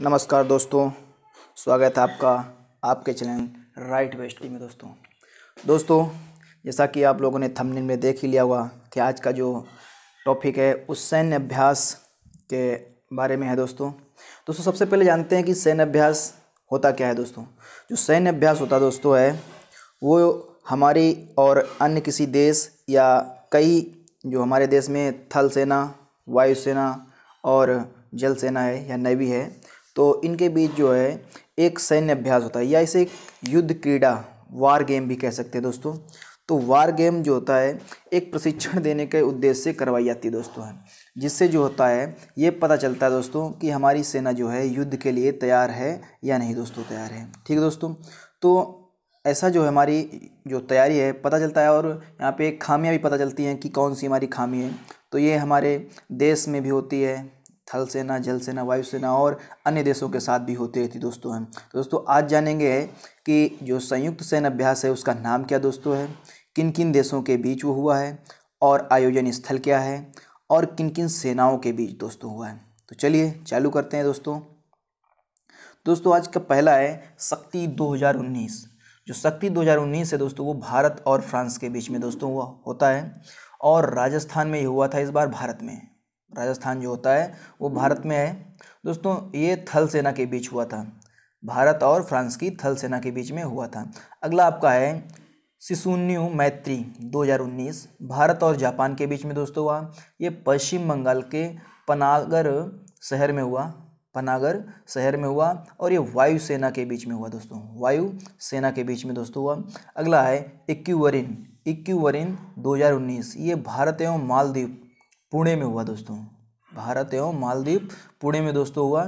नमस्कार दोस्तों स्वागत है आपका आपके चैनल राइट वेस्टी में दोस्तों दोस्तों जैसा कि आप लोगों ने थंबनेल में देख ही लिया हुआ कि आज का जो टॉपिक है उस सैन्य अभ्यास के बारे में है दोस्तों दोस्तों सबसे पहले जानते हैं कि सैन्य अभ्यास होता क्या है दोस्तों जो सैन्य अभ्यास होता दोस्तों है वो हमारी और अन्य किसी देश या कई जो हमारे देश में थल सेना वायुसेना और जल सेना है या नेवी है तो इनके बीच जो है एक सैन्य अभ्यास होता है या इसे एक युद्ध क्रीड़ा वार गेम भी कह सकते हैं दोस्तों तो वार गेम जो होता है एक प्रशिक्षण देने के उद्देश्य से करवाई जाती है दोस्तों है जिससे जो होता है ये पता चलता है दोस्तों कि हमारी सेना जो है युद्ध के लिए तैयार है या नहीं दोस्तों तैयार है ठीक है दोस्तों तो ऐसा जो है हमारी जो तैयारी है पता चलता है और यहाँ पे खामियाँ भी पता चलती हैं कि कौन सी हमारी खामी है तो ये हमारे देश में भी होती है थल सेना जल सेना वायु सेना और अन्य देशों के साथ भी होती रहती दोस्तों हैं तो दोस्तों आज जानेंगे कि जो संयुक्त सैन्य अभ्यास है उसका नाम क्या दोस्तों है किन किन देशों के बीच वो हुआ है और आयोजन स्थल क्या है और किन किन सेनाओं के बीच दोस्तों हुआ है तो चलिए चालू करते हैं दोस्तों दोस्तों आज का पहला है शक्ति 2019 जो शक्ति 2019 है दोस्तों वो भारत और फ्रांस के बीच में दोस्तों हुआ होता है और राजस्थान में ही हुआ था इस बार भारत में राजस्थान जो होता है वो भारत में है दोस्तों ये थल सेना के बीच हुआ था भारत और फ्रांस की थल सेना के बीच में हुआ था अगला आपका है सिसुन्यू मैत्री 2019 भारत और जापान के बीच में दोस्तों हुआ ये पश्चिम बंगाल के पनागर शहर में हुआ पनागर शहर में हुआ और ये वायुसेना के बीच में हुआ दोस्तों वायु सेना के बीच में दोस्तों हुआ अगला है इक्यूवरिन इक्यूवरिन 2019 ये भारत एवं मालदीव पुणे में हुआ दोस्तों भारत एवं मालदीव पुणे में दोस्तों हुआ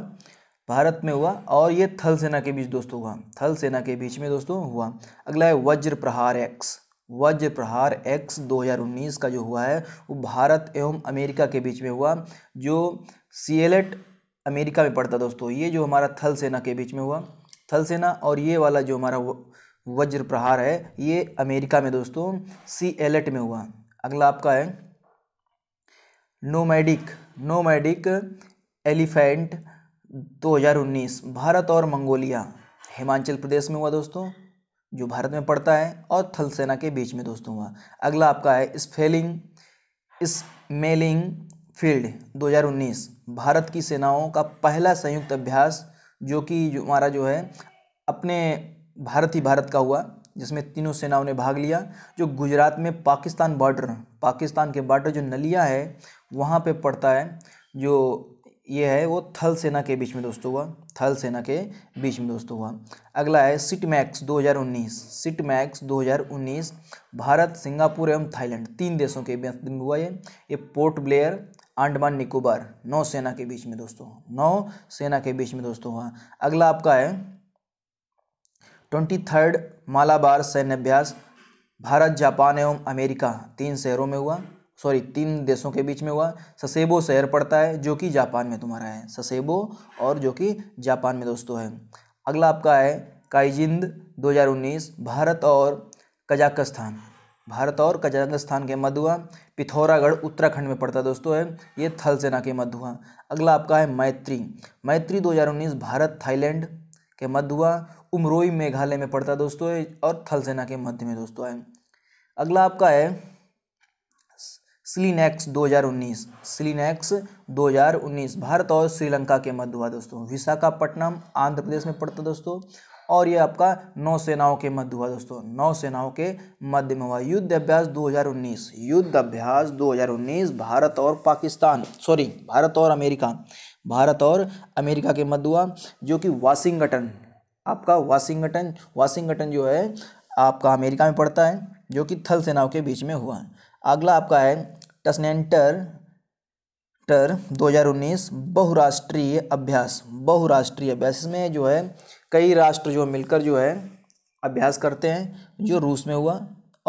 भारत में हुआ और ये थल सेना के बीच दोस्तों हुआ थल सेना के बीच में दोस्तों हुआ अगला है वज्र प्रहार एक्स वज्र प्रहार एक्स 2019 का जो हुआ है वो भारत एवं अमेरिका के बीच में हुआ जो सीएलएट अमेरिका में पड़ता दोस्तों ये जो हमारा थल सेना के बीच में हुआ थल सेना और ये वाला जो हमारा वज्र प्रहार है ये अमेरिका में दोस्तों सी एलेट में हुआ अगला आपका है नोमैडिक नोमैडिक एलिफेंट 2019 भारत और मंगोलिया हिमाचल प्रदेश में हुआ दोस्तों जो भारत में पड़ता है और थल सेना के बीच में दोस्तों हुआ अगला आपका है स्फेलिंग स्मेलिंग फील्ड 2019 भारत की सेनाओं का पहला संयुक्त अभ्यास जो कि जो हमारा जो है अपने भारत ही भारत का हुआ जिसमें तीनों सेनाओं ने भाग लिया जो गुजरात में पाकिस्तान बॉर्डर पाकिस्तान के बॉर्डर जो नलिया है वहाँ पे पड़ता है जो ये है वो थल सेना के बीच में दोस्तों हुआ थल सेना के बीच में दोस्तों हुआ अगला है सिटमैक्स 2019 सिटमैक्स 2019 भारत सिंगापुर एवं थाईलैंड तीन देशों के बीच में हुआ ये ये पोर्ट ब्लेयर अंडमान निकोबार नौसेना के बीच में दोस्तों नौ सेना के बीच में दोस्तों हुआ अगला आपका है ट्वेंटी थर्ड मालाबार सैन्य अभ्यास भारत जापान एवं अमेरिका तीन शहरों में हुआ सॉरी तीन देशों के बीच में हुआ ससेबो शहर पड़ता है जो कि जापान में तुम्हारा है ससेबो और जो कि जापान में दोस्तों है अगला आपका है काइजिंद 2019 भारत और कजाकिस्तान भारत और कजाकिस्तान के मध्य हुआ पिथौरागढ़ उत्तराखंड में पड़ता दोस्तों है ये थल सेना के मध्य हुआ अगला आपका है मैत्री मैत्री 2019 भारत थाईलैंड के मध्य हुआ उमरोई मेघालय में पड़ता दोस्तों है और थल सेना के मध्य में दोस्तों है अगला आपका है सिलीनेक्स 2019 सिलीनेक्स 2019 भारत और श्रीलंका के मध्य हुआ दोस्तों विशाखापट्टनम आंध्र प्रदेश में पड़ता दोस्तों और ये आपका नौसेनाओं के मध्य हुआ दोस्तों नौसेनाओं के मध्य में हुआ युद्ध अभ्यास 2019 युद्ध अभ्यास 2019 भारत और पाकिस्तान सॉरी भारत और अमेरिका भारत और अमेरिका के मध्य हुआ जो कि वाशिंगटन आपका वाशिंगटन वाशिंगटन जो है आपका अमेरिका में पड़ता है जो कि थल सेनाओं के बीच में हुआ अगला आपका है टसनेंटर टर 2019 बहुराष्ट्रीय अभ्यास बहुराष्ट्रीय अभ्यास में जो है कई राष्ट्र जो मिलकर जो है अभ्यास करते हैं जो रूस में हुआ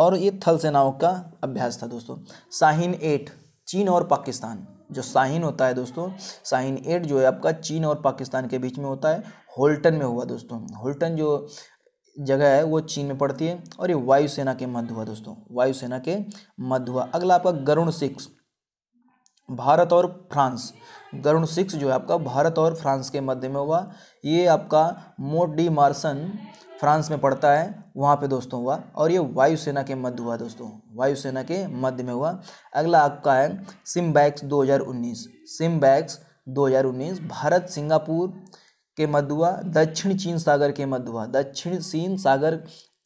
और ये थल सेनाओं का अभ्यास था दोस्तों साहिन एट चीन और पाकिस्तान जो साहिन होता है दोस्तों साहिन एट जो है आपका चीन और पाकिस्तान के बीच में होता है होल्टन में हुआ दोस्तों होल्टन जो जगह है वो चीन में पड़ती है और ये वायुसेना के मध्य हुआ दोस्तों वायुसेना के मध्य हुआ अगला आपका गरुण सिक्स भारत और फ्रांस गरुण सिक्स जो है आपका भारत और फ्रांस के मध्य में हुआ ये आपका मोट डी मार्सन फ्रांस में पड़ता है वहाँ पे दोस्तों हुआ और ये वायुसेना के मध्य हुआ दोस्तों वायुसेना के मध्य में हुआ अगला आपका है सिम्बैक्स दो हजार उन्नीस भारत सिंगापुर के मधुआ दक्षिण चीन सागर के मधुआ दक्षिण चीन सागर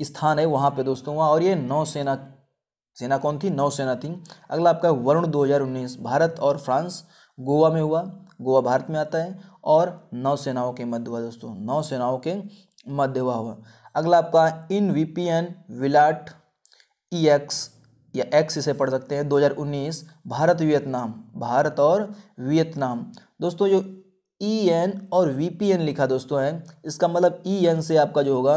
स्थान है वहाँ पे दोस्तों वहाँ और ये नौसेना सेना कौन थी नौसेना थी अगला आपका वरुण 2019 भारत और फ्रांस गोवा में हुआ गोवा भारत में आता है और नौसेनाओं के मध्य हुआ दोस्तों नौसेनाओं के मध्य हुआ हुआ अगला आपका इन वी पी एन विलाट ई एक्स या एक्स इसे पढ़ सकते हैं 2019 भारत वियतनाम भारत और वियतनाम दोस्तों जो ई e एन और वी पी एन लिखा दोस्तों है इसका मतलब ई e एन से आपका जो होगा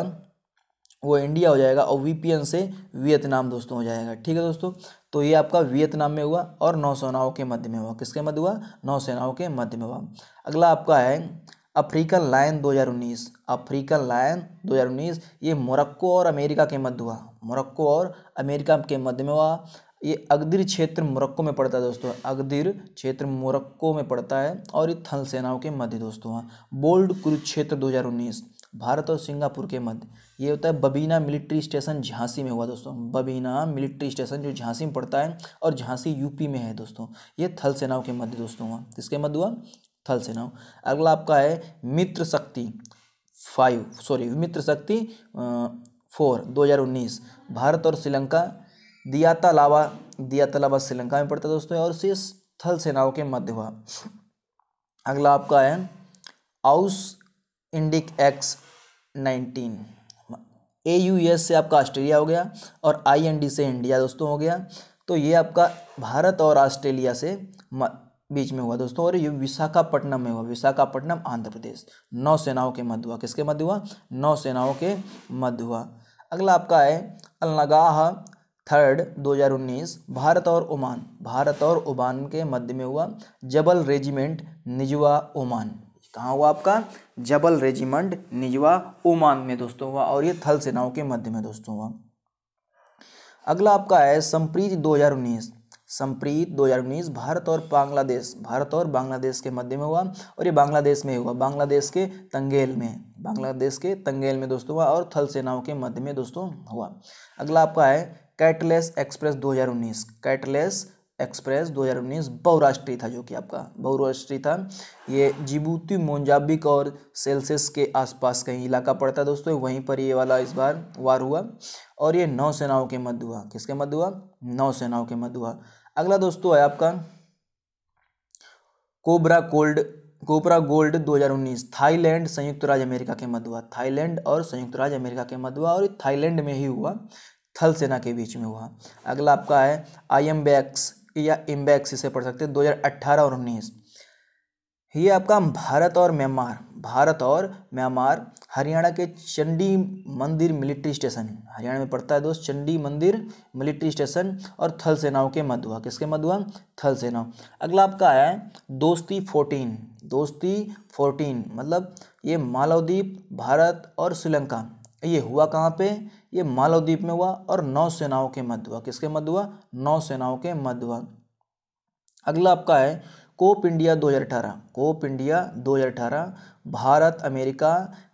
वो इंडिया हो जाएगा और वी पी एन से वियतनाम दोस्तों हो जाएगा ठीक है दोस्तों तो ये आपका वियतनाम में हुआ और नौसेनाओं के मध्य में हुआ किसके मध्य हुआ नौसेनाओं के मध्य में हुआ अगला आपका है अफ्रीकन लायन 2019 अफ्रीकन लायन 2019 ये मोरक्को और अमेरिका के मध्य हुआ मोरक्को और अमेरिका के मध्य में हुआ ये अगदिर क्षेत्र मोरक्को में पड़ता है दोस्तों अगदिर क्षेत्र मोरक्को में पड़ता है और ये थल सेनाओं के मध्य दोस्तों बोल्ड कुरुक्षेत्र 2019 भारत और सिंगापुर के मध्य ये होता है बबीना मिलिट्री स्टेशन झांसी में हुआ दोस्तों बबीना मिलिट्री स्टेशन जो झांसी में पड़ता है और झांसी यूपी में है दोस्तों ये थल सेनाओं के मध्य दोस्तों हुआ किसके मध्य हुआ थल सेनाओं अगला आपका है मित्र शक्ति फाइव सॉरी मित्र शक्ति फोर उन्नीस भारत और श्रीलंका दियातालावा लावा दियाता श्रीलंका में पड़ता है दोस्तों और शेष थल सेनाओं के मध्य हुआ अगला आपका है AUSINDEX nineteen A U S से आपका ऑस्ट्रेलिया हो गया और आई एन डी से इंडिया दोस्तों हो गया तो ये आपका भारत और ऑस्ट्रेलिया से बीच में हुआ दोस्तों और ये विशाखापट्टनम में हुआ विशाखापट्टनम आंध्र प्रदेश नौ सेनाओं के मध्य हुआ किसके मध्य हुआ नौ सेनाओं के मध्य हुआ अगला आपका है अलगाह थर्ड 2019 भारत और ओमान भारत और ओमान के मध्य में हुआ जबल रेजिमेंट निजवा ओमान कहाँ हुआ आपका जबल रेजिमेंट निजवा ओमान में दोस्तों हुआ और ये थल सेनाओं के मध्य में दोस्तों हुआ अगला आपका है संप्रीत 2019 संप्रीत 2019 भारत और बांग्लादेश भारत और बांग्लादेश के मध्य में हुआ और ये बांग्लादेश में हुआ बांग्लादेश के तंगेल में बांग्लादेश के तंगेल में दोस्तों हुआ और थल सेनाओं के मध्य में दोस्तों हुआ अगला आपका है कैटलेस एक्सप्रेस 2019 कैटलेस एक्सप्रेस 2019 बहुराष्ट्रीय था जो कि आपका बहुराष्ट्रीय था ये जिबूती मोजाबिक और सेल्सियस के आसपास कहीं इलाका पड़ता है दोस्तों वहीं पर ये वाला इस बार वार हुआ और ये नौ सेनाओं के मध्य हुआ किसके मध्य हुआ नौ सेनाओं के मध्य हुआ अगला दोस्तों है आपका cobra cold cobra gold 2019 Thailand संयुक्त राज्य अमेरिका के मध्य हुआ थाईलैंड और संयुक्त राज्य अमेरिका के मध्य हुआ और थाईलैंड में ही हुआ थल सेना के बीच में हुआ अगला आपका है आई एम बैक्स या इम्बैक्स इसे पढ़ सकते हैं 2018 और उन्नीस ये आपका भारत और म्यांमार भारत और म्यांमार हरियाणा के चंडी मंदिर मिलिट्री स्टेशन हरियाणा में पड़ता है दोस्त चंडी मंदिर मिलिट्री स्टेशन और थल सेनाओं के मध्य हुआ किसके मध्य हुआ थल सेनाओं अगला आपका है दोस्ती फोर्टीन दोस्ती फोर्टीन मतलब ये मालवद्वीप भारत और श्रीलंका ये हुआ कहाँ पे ये मालवद्वीप में हुआ और नौ सेनाओं के मध्य हुआ किसके मध्य हुआ नौ सेनाओं के मध्य हुआ अगला आपका है Cope India 2018 Cope India 2018 Bharat America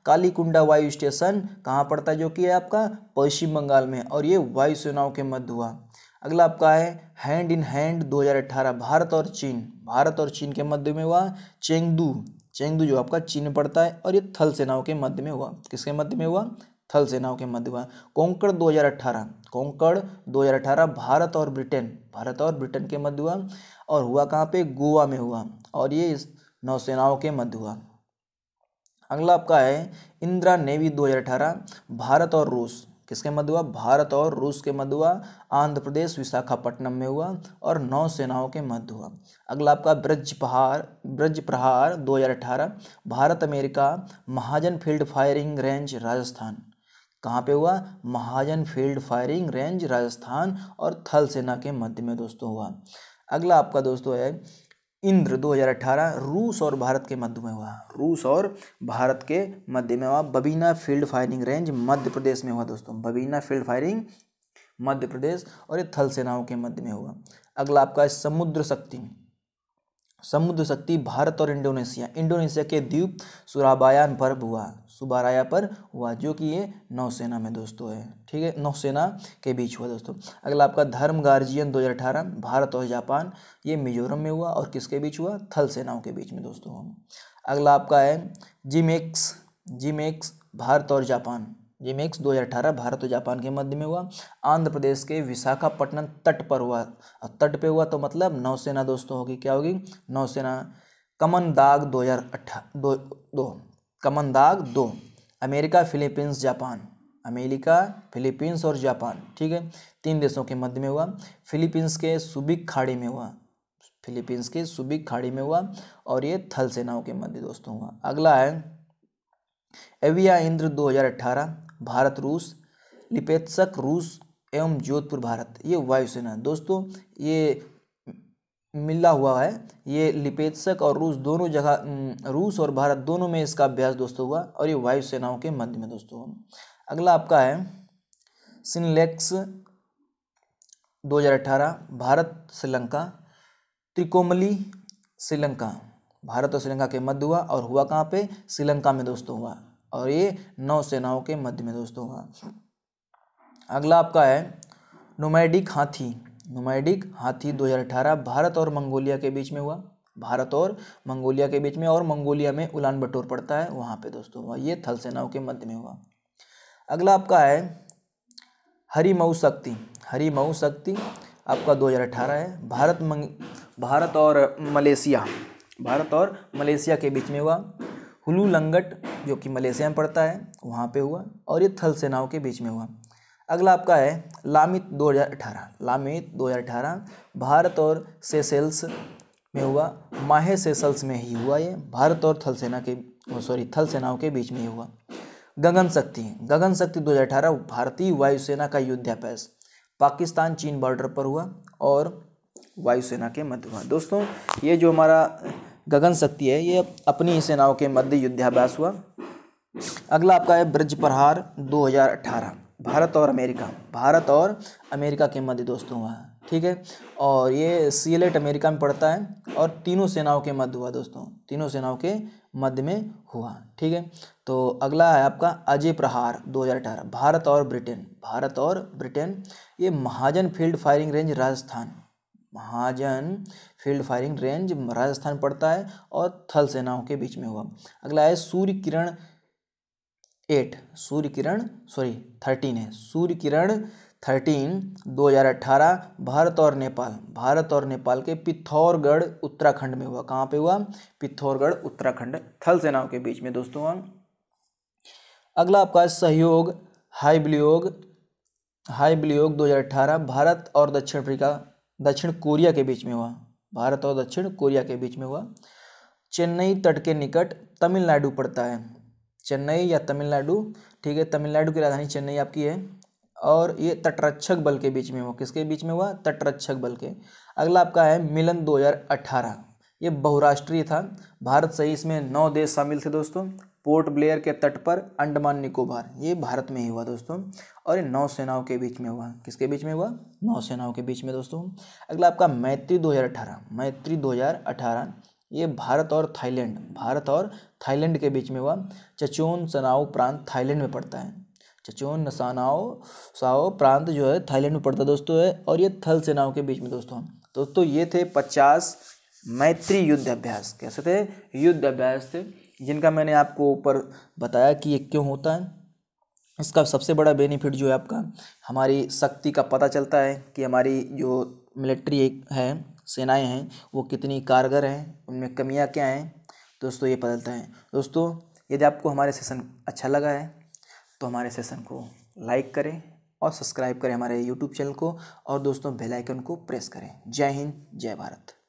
Kalaikunda वायु स्टेशन कहाँ पड़ता है जो कि है आपका पश्चिम बंगाल में और ये वायु सेनाओं के मध्य हुआ अगला आपका है हैंड इन हैंड 2018 भारत और चीन भारत और चीन के मध्य में हुआ चेंगदू चेंगदू जो आपका चीन पड़ता है और ये थल सेनाओं के मध्य में हुआ किसके मध्य में हुआ थल सेनाओं के मध्य हुआ कोंकण 2018 कोंकण 2018 भारत और ब्रिटेन भारत और ब्रिटेन के मध्य हुआ और हुआ कहाँ पे गोवा में हुआ और ये नौसेनाओं के मध्य हुआ अगला आपका है इंदिरा नेवी 2018 भारत और रूस किसके मध्य हुआ भारत और रूस के मध्य हुआ आंध्र प्रदेश विशाखापट्टनम में हुआ और नौ सेनाओं के मध्य हुआ अगला आपका ब्रज प्रहार ब्रज Prahar 2018 Bharat America Mahajan field firing range Rajasthan कहाँ पे हुआ Mahajan field firing range Rajasthan और थल सेना के मध्य में दोस्तों हुआ अगला आपका दोस्तों है इंद्र 2018 रूस और भारत के मध्य में हुआ रूस और भारत के मध्य में हुआ Babina field firing range Madhya Pradesh में हुआ दोस्तों बबीना फील्ड फायरिंग मध्य प्रदेश और ये थल सेनाओं के मध्य में हुआ अगला आपका समुद्र शक्ति समुद्र शक्ति भारत और इंडोनेशिया इंडोनेशिया के द्वीप सुराबायान पर हुआ सुबाराया पर हुआ जो कि ये नौसेना में दोस्तों है ठीक है नौसेना के बीच हुआ दोस्तों अगला आपका धर्म गार्जियन 2018 भारत और जापान ये मिजोरम में हुआ और किसके बीच हुआ थल सेनाओं के बीच में दोस्तों अगला आपका है जिमेक्स जिमेक्स भारत और जापान ये मैक्स 2018 भारत और जापान के मध्य में हुआ आंध्र प्रदेश के विशाखापट्टनम तट पर हुआ तट पे हुआ तो मतलब नौसेना दोस्तों होगी क्या होगी नौसेना कमन दाग दो हज़ार अट्ठा दो दो कमन दाग दो America Philippines Japan America Philippines और जापान ठीक है तीन देशों के मध्य में हुआ फिलीपींस के सुबिक खाड़ी में हुआ फिलीपींस के सुबिक खाड़ी में हुआ और ये थल सेनाओं के मध्य दोस्तों हुआ अगला है एविया इंद्र अट्ठारह भारत रूस लिपेत्सक रूस एवं जोधपुर भारत ये वायुसेना दोस्तों ये मिला हुआ है ये लिपेत्सक और रूस दोनों जगह रूस और भारत दोनों में इसका अभ्यास दोस्तों हुआ और ये वायुसेनाओं के मध्य में दोस्तों अगला आपका है सिनलेक्स 2018 भारत श्रीलंका त्रिकोमली श्रीलंका भारत और श्रीलंका के मध्य हुआ और हुआ कहाँ पे श्रीलंका में दोस्तों हुआ और ये नौ सेनाओं के मध्य में दोस्तों हुआ अगला आपका है नुमैडिक हाथी नुमैडिक हाथी 2018 भारत और मंगोलिया के बीच में हुआ भारत और मंगोलिया के बीच में और मंगोलिया में उलान बटोर पड़ता है वहाँ पे दोस्तों हुआ ये थल सेनाओं के मध्य में हुआ अगला आपका है हरिमऊ शक्ति हरिमऊ शक्ति आपका 2018 है भारत मंग भारत और मलेशिया भारत और मलेशिया के बीच में हुआ हुलू लंगट जो कि मलेशिया में पड़ता है वहाँ पे हुआ और ये थल सेनाओं के बीच में हुआ अगला आपका है लामित 2018 लामित 2018 भारत और सेसेल्स में हुआ माहे सेसल्स में ही हुआ ये भारत और थल सेना के सॉरी थल सेनाओं के बीच में ही हुआ गगन शक्ति गगन शक्ति 2018 भारतीय वायुसेना का युद्धाभ्यास पाकिस्तान चीन बॉर्डर पर हुआ और वायुसेना के मध्य हुआ दोस्तों ये जो हमारा गगन शक्ति है ये अपनी ही सेनाओं के मध्य युद्धाभ्यास हुआ अगला आपका है ब्रज प्रहार 2018 भारत और अमेरिका भारत और अमेरिका के मध्य दोस्तों हुआ ठीक है और ये सीएलएट अमेरिका में पड़ता है और तीनों सेनाओं के मध्य हुआ दोस्तों तीनों सेनाओं के मध्य में हुआ ठीक है तो अगला है आपका अजय प्रहार 2018 भारत और ब्रिटेन भारत और ब्रिटेन ये Mahajan field firing range Rajasthan Mahajan field firing range Rajasthan पड़ता है और थल सेनाओं के बीच में हुआ अगला है Surya Kiran eight Surya Kiran sorry thirteen है सूर्य किरण थर्टीन 2018 भारत और नेपाल भारत और नेपाल के पिथौरगढ़ उत्तराखंड में हुआ कहाँ पे हुआ पिथौरगढ़ उत्तराखंड थल सेनाओं के बीच में दोस्तों अगला आपका सहयोग हाइब्लियोग हाइब्लियोग 2018 भारत और दक्षिण अफ्रीका दक्षिण कोरिया के बीच में हुआ भारत और दक्षिण कोरिया के बीच में हुआ चेन्नई तट के निकट तमिलनाडु पड़ता है चेन्नई या तमिलनाडु ठीक है तमिलनाडु की राजधानी चेन्नई आपकी है और ये तटरक्षक बल के बीच में हुआ किसके बीच में हुआ तटरक्षक बल के अगला आपका है मिलन 2018 ये बहुराष्ट्रीय था भारत से इसमें नौ देश शामिल थे दोस्तों पोर्ट ब्लेयर के तट पर अंडमान निकोबार ये भारत में ही हुआ दोस्तों और ये नौसेनाओं के बीच में हुआ किसके बीच में हुआ नौसेनाओं के बीच में दोस्तों अगला आपका मैत्री 2018 मैत्री 2018 ये भारत और थाईलैंड भारत और थाईलैंड के बीच में हुआ चचोन सनाओ प्रांत थाईलैंड में पड़ता है चचोन नसानाओ साओ प्रांत जो है थाईलैंड में पड़ता है दोस्तों है और ये थल सेनाओं के बीच में दोस्तों दोस्तों ये थे पचास मैत्री युद्ध अभ्यास कैसे थे युद्ध अभ्यास थे जिनका मैंने आपको ऊपर बताया कि ये क्यों होता है इसका सबसे बड़ा बेनिफिट जो है आपका हमारी शक्ति का पता चलता है कि हमारी जो मिलिट्री एक है सेनाएं हैं वो कितनी कारगर हैं उनमें कमियां क्या हैं दोस्तों ये पता चलता है दोस्तों यदि आपको हमारे सेशन अच्छा लगा है तो हमारे सेशन को लाइक करें और सब्सक्राइब करें हमारे यूट्यूब चैनल को और दोस्तों बेल आइकन को प्रेस करें जय हिंद जय भारत